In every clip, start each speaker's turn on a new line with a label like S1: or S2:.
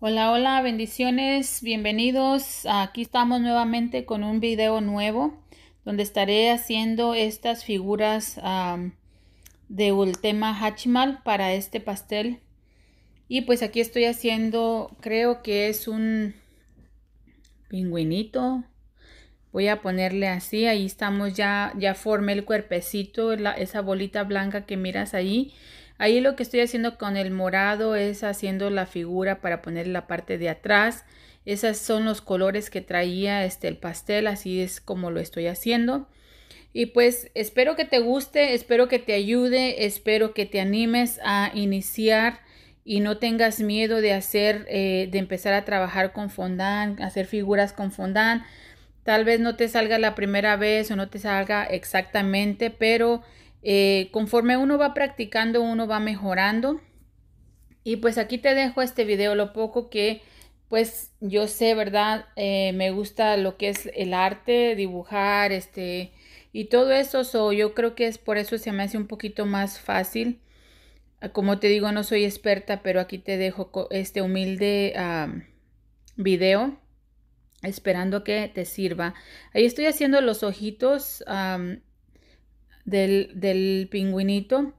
S1: Hola, hola, bendiciones, bienvenidos. Aquí estamos nuevamente con un video nuevo donde estaré haciendo estas figuras de ultima Hachimal para este pastel. Y pues aquí estoy haciendo, creo que es un pingüinito. Voy a ponerle así, ahí estamos ya, ya formé el cuerpecito, esa bolita blanca que miras ahí Ahí lo que estoy haciendo con el morado es haciendo la figura para poner la parte de atrás. Esos son los colores que traía este, el pastel, así es como lo estoy haciendo. Y pues espero que te guste, espero que te ayude, espero que te animes a iniciar y no tengas miedo de hacer, eh, de empezar a trabajar con fondant, hacer figuras con fondant. Tal vez no te salga la primera vez o no te salga exactamente, pero eh, conforme uno va practicando, uno va mejorando. Y pues aquí te dejo este video, lo poco que pues yo sé, ¿verdad? Eh, me gusta lo que es el arte, dibujar, este, y todo eso, so, yo creo que es por eso se me hace un poquito más fácil. Ah, como te digo, no soy experta, pero aquí te dejo este humilde video esperando que te sirva. Ahí estoy haciendo los ojitos del, del pingüinito.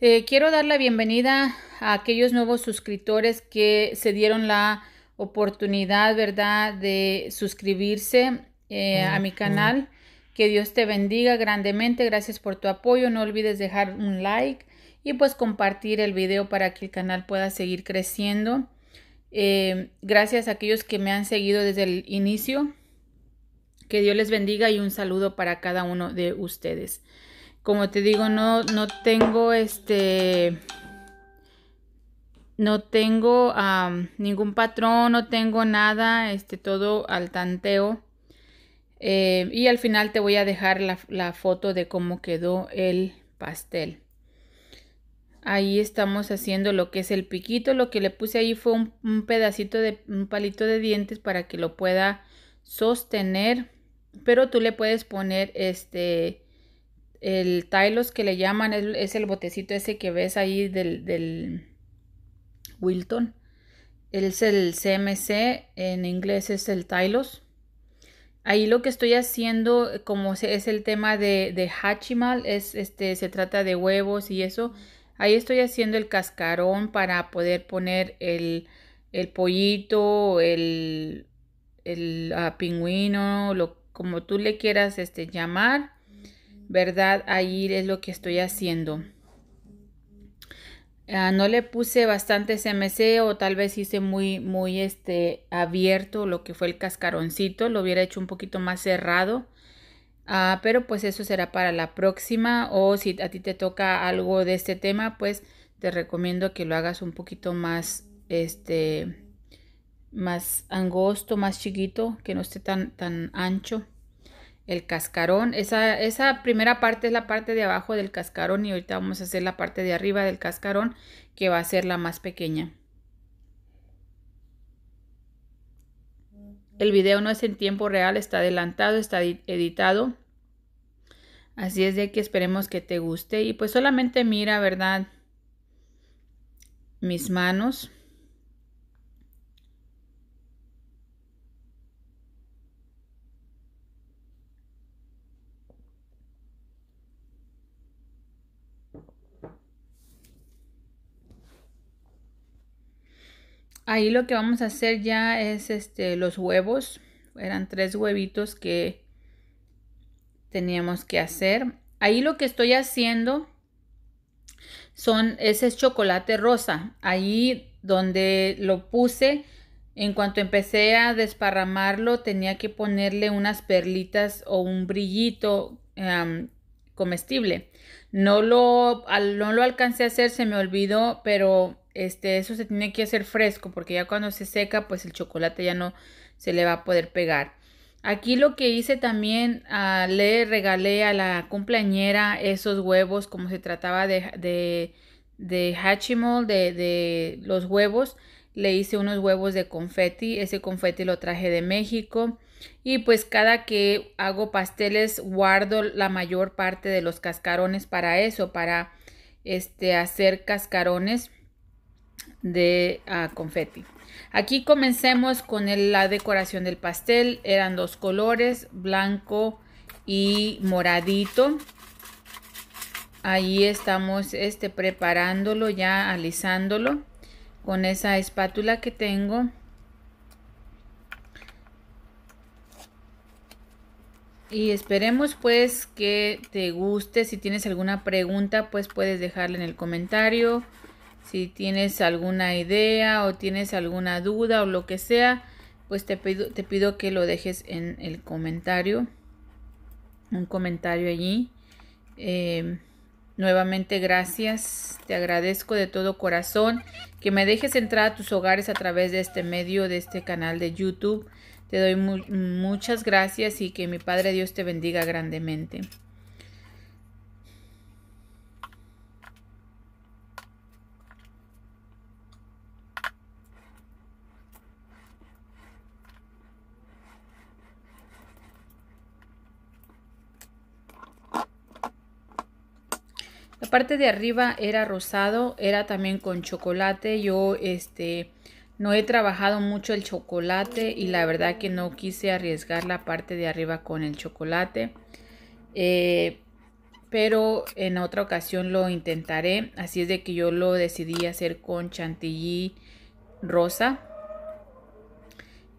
S1: Eh, quiero dar la bienvenida a aquellos nuevos suscriptores que se dieron la oportunidad, ¿verdad?, de suscribirse eh, a mi canal. Que Dios te bendiga grandemente. Gracias por tu apoyo. No olvides dejar un like y pues compartir el video para que el canal pueda seguir creciendo. Eh, gracias a aquellos que me han seguido desde el inicio. Que Dios les bendiga y un saludo para cada uno de ustedes como te digo, no, no tengo este, no tengo ningún patrón, no tengo nada, este, todo al tanteo. Eh, y al final te voy a dejar la, foto de cómo quedó el pastel. Ahí estamos haciendo lo que es el piquito. Lo que le puse ahí fue un pedacito de un palito de dientes para que lo pueda sostener. Pero tú le puedes poner este el Tylos que le llaman es, el botecito ese que ves ahí del, Wilton. Es el CMC, en inglés es el Tylos. Ahí lo que estoy haciendo, como es el tema de, de Hachimal, es, este, se trata de huevos y eso. Ahí estoy haciendo el cascarón para poder poner el, pollito, el, ah, pingüino, lo, como tú le quieras este, llamar. ¿verdad? Ahí es lo que estoy haciendo. Ah, no le puse bastante CMC o tal vez hice muy, muy este, abierto lo que fue el cascaroncito. Lo hubiera hecho un poquito más cerrado. Ah, pero pues eso será para la próxima o si a ti te toca algo de este tema, pues te recomiendo que lo hagas un poquito más, este, más angosto, más chiquito, que no esté tan, tan ancho el cascarón. Esa, esa primera parte es la parte de abajo del cascarón y ahorita vamos a hacer la parte de arriba del cascarón que va a ser la más pequeña. El video no es en tiempo real, está adelantado, está editado. Así es de que esperemos que te guste y pues solamente mira, ¿verdad? Mis manos. ahí lo que vamos a hacer ya es este, los huevos. Eran tres huevitos que teníamos que hacer. Ahí lo que estoy haciendo son ese chocolate rosa. Ahí donde lo puse, en cuanto empecé a desparramarlo, tenía que ponerle unas perlitas o un brillito comestible. No lo, no lo alcancé a hacer, se me olvidó, pero este, eso se tiene que hacer fresco porque ya cuando se seca, pues el chocolate ya no se le va a poder pegar. Aquí lo que hice también, ah, le regalé a la cumpleañera esos huevos, como se trataba de, de, de Hachimol, de, los huevos. Le hice unos huevos de confeti, ese confeti lo traje de México. Y pues cada que hago pasteles guardo la mayor parte de los cascarones para eso, para este, hacer cascarones de confetti, ah, confeti. Aquí comencemos con la decoración del pastel. Eran dos colores, blanco y moradito. Ahí estamos este, preparándolo, ya alisándolo con esa espátula que tengo. Y esperemos pues que te guste. Si tienes alguna pregunta, pues puedes dejarla en el comentario si tienes alguna idea o tienes alguna duda o lo que sea, pues te pido, te pido que lo dejes en el comentario. Un comentario allí. Em, nuevamente gracias, te agradezco de todo corazón que me dejes entrar a tus hogares a través de este medio, de este canal de YouTube. Te doy muchas gracias y que mi Padre Dios te bendiga grandemente. parte de arriba era rosado, era también con chocolate. Yo este no he trabajado mucho el chocolate y la verdad que no quise arriesgar la parte de arriba con el chocolate. Eh, pero en otra ocasión lo intentaré. Así es de que yo lo decidí hacer con chantilly rosa.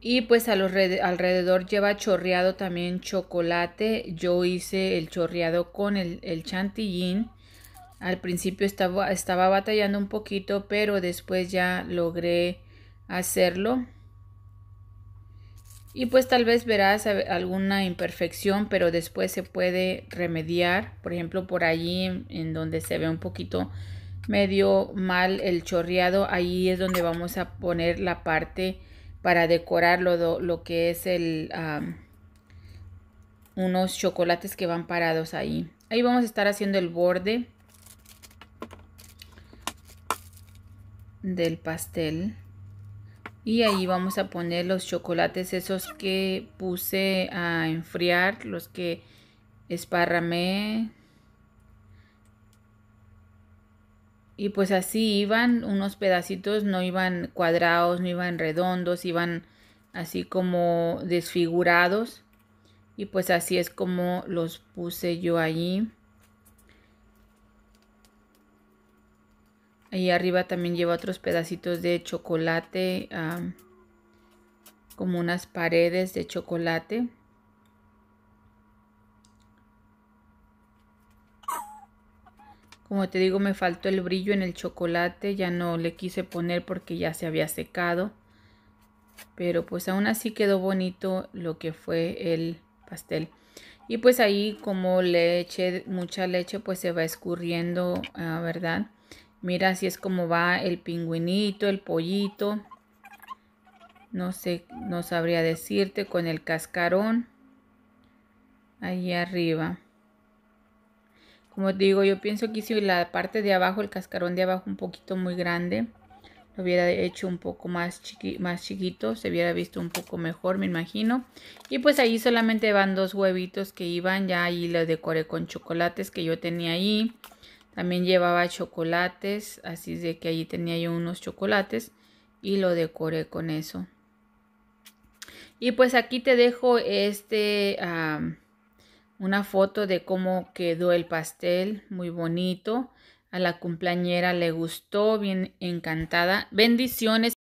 S1: Y pues a los alrededor lleva chorreado también chocolate. Yo hice el chorreado con el, el chantillín. Al principio estaba, estaba batallando un poquito, pero después ya logré hacerlo. Y pues tal vez verás alguna imperfección, pero después se puede remediar. Por ejemplo, por allí en donde se ve un poquito medio mal el chorreado, ahí es donde vamos a poner la parte para decorar lo, que es el unos chocolates que van parados ahí. Ahí vamos a estar haciendo el borde del pastel y ahí vamos a poner los chocolates esos que puse a enfriar los que esparramé y pues así iban unos pedacitos no iban cuadrados no iban redondos iban así como desfigurados y pues así es como los puse yo allí Ahí arriba también lleva otros pedacitos de chocolate, como unas paredes de chocolate. Como te digo, me faltó el brillo en el chocolate, ya no le quise poner porque ya se había secado. Pero pues aún así quedó bonito lo que fue el pastel. Y pues ahí como le eché mucha leche, pues se va escurriendo, ah, ¿verdad? Mira, así es como va el pingüinito, el pollito. No sé, no sabría decirte con el cascarón. ahí arriba. Como digo, yo pienso que si la parte de abajo, el cascarón de abajo un poquito muy grande. Lo hubiera hecho un poco más, chiquito, se hubiera visto un poco mejor, me imagino. Y pues ahí solamente van dos huevitos que iban, ya ahí los decoré con chocolates que yo tenía ahí también llevaba chocolates, así de que allí tenía yo unos chocolates y lo decoré con eso. Y pues aquí te dejo este, una foto de cómo quedó el pastel, muy bonito. A la cumpleañera le gustó, bien encantada. Bendiciones.